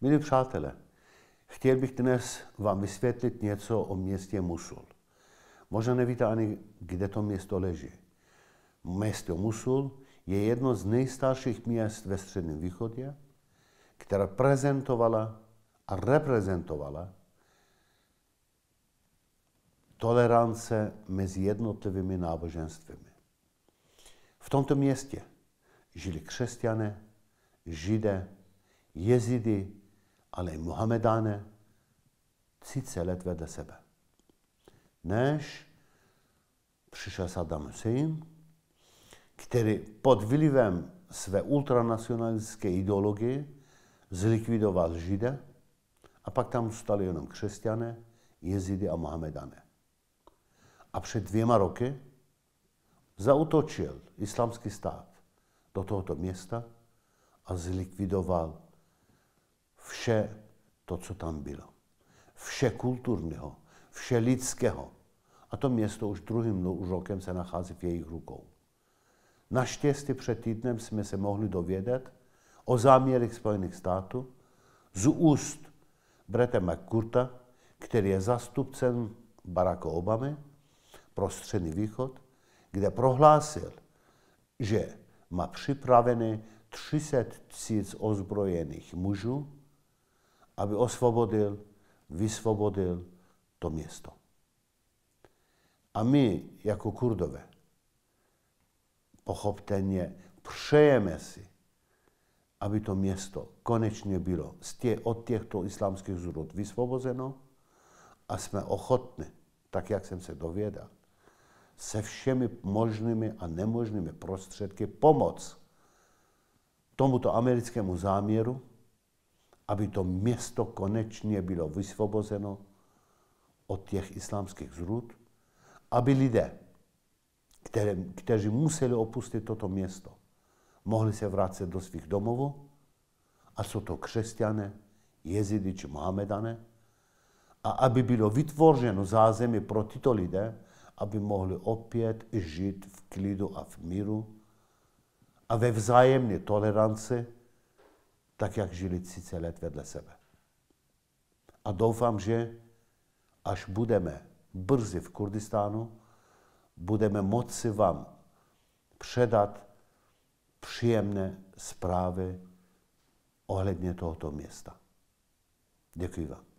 Milí přátelé, chtěl bych dnes vám vysvětlit něco o městě Musul. Možná nevíte ani, kde to město leží. Město Musul je jedno z nejstarších měst ve Středním východě, která prezentovala a reprezentovala tolerance mezi jednotlivými náboženstvími. V tomto městě žili křesťané, židé, jezidy, ale i Mohamedáne 30 let vedle sebe. Než přišel Saddam Hussein, který pod vlivem své ultranacionalistické ideologie zlikvidoval židé, a pak tam zůstali jenom křesťané, jezidy a mohamedané. A před dvěma roky zautočil islamský stát do tohoto města a zlikvidoval vše to, co tam bylo. Vše kulturního, vše lidského. A to město už druhým rokem se nachází v jejich rukou. Naštěstí před týdnem jsme se mohli dovědět o záměrech Spojených států z úst Brete McCurta, který je zastupcem Baracka Obamy pro Střední východ, kde prohlásil, že má připravené 30 tisíc ozbrojených mužů, aby osvobodil, vysvobodil to město. A my, jako Kurdové, pochopitelně přejeme si, aby to město konečně bylo z tě, od těchto islámských zrůd vysvobozeno a jsme ochotni, tak jak jsem se dověděl, se všemi možnými a nemožnými prostředky pomoc tomuto americkému záměru, aby to město konečně bylo vysvobozeno od těch islámských zrůd, aby lidé, které, kteří museli opustit toto město, mohli se vrátit do svých domovů, a jsou to křesťané, jezidy či mohamedané, a aby bylo vytvořeno zázemí pro tyto lidé, aby mohli opět žít v klidu a v míru a ve vzájemné toleranci tak jak žili 30 let vedle sebe. A doufám, že až budeme brzy v Kurdistánu, budeme moci vám předat příjemné zprávy ohledně tohoto města. Děkuji vám.